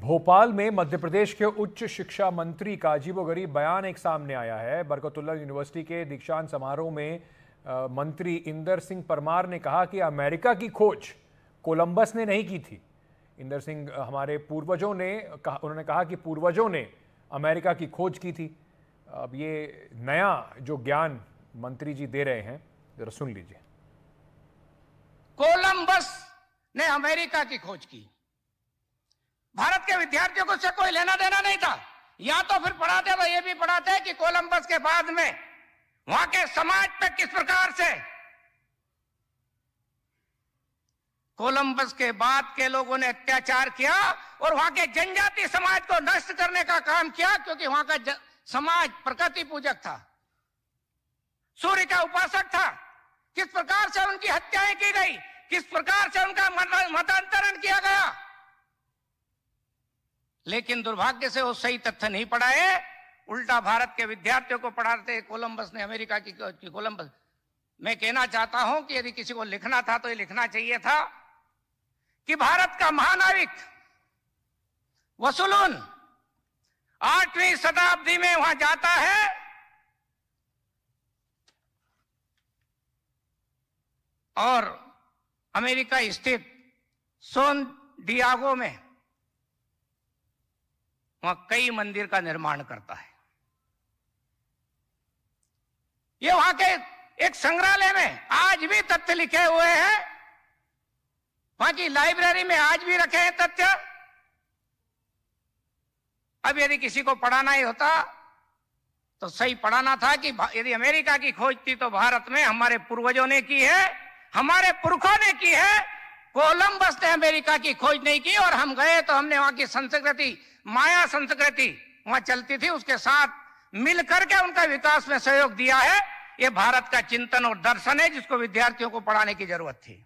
भोपाल में मध्य प्रदेश के उच्च शिक्षा मंत्री का अजीबोगरीब बयान एक सामने आया है बरकतुल्ला यूनिवर्सिटी के दीक्षांत समारोह में आ, मंत्री इंदर सिंह परमार ने कहा कि अमेरिका की खोज कोलंबस ने नहीं की थी इंदर सिंह हमारे पूर्वजों ने कहा उन्होंने कहा कि पूर्वजों ने अमेरिका की खोज की थी अब ये नया जो ज्ञान मंत्री जी दे रहे हैं जरा सुन लीजिए कोलंबस ने अमेरिका की खोज की भारत के विद्यार्थियों को उससे कोई लेना देना नहीं था या तो फिर पढ़ाते तो ये भी पढ़ाते कि कोलंबस के बाद में वहां के समाज पे किस प्रकार से कोलंबस के बाद के लोगों ने अत्याचार किया और वहां के जनजाति समाज को नष्ट करने का काम किया क्योंकि वहां का समाज प्रकृति पूजक था सूर्य का उपासक था किस प्रकार से उनकी हत्याएं की गई किस प्रकार से उनका मतांतरण किया गया लेकिन दुर्भाग्य से वो सही तथ्य नहीं पढ़ाए उल्टा भारत के विद्यार्थियों को पढ़ाते कोलंबस ने अमेरिका की, की कोलंबस मैं कहना चाहता हूं कि यदि किसी को लिखना था तो ये लिखना चाहिए था कि भारत का महानाविक वसुलून आठवीं शताब्दी में वहां जाता है और अमेरिका स्थित सोन डियागो में वहां कई मंदिर का निर्माण करता है ये वहां के एक संग्रहालय में आज भी तथ्य लिखे हुए हैं वहां की लाइब्रेरी में आज भी रखे हैं तथ्य अब यदि किसी को पढ़ाना ही होता तो सही पढ़ाना था कि यदि अमेरिका की खोज थी तो भारत में हमारे पूर्वजों ने की है हमारे पुरखों ने की है कोलम्बस ने अमेरिका की खोज नहीं की और हम गए तो हमने वहां की संस्कृति माया संस्कृति वहां चलती थी उसके साथ मिलकर के उनका विकास में सहयोग दिया है ये भारत का चिंतन और दर्शन है जिसको विद्यार्थियों को पढ़ाने की जरूरत थी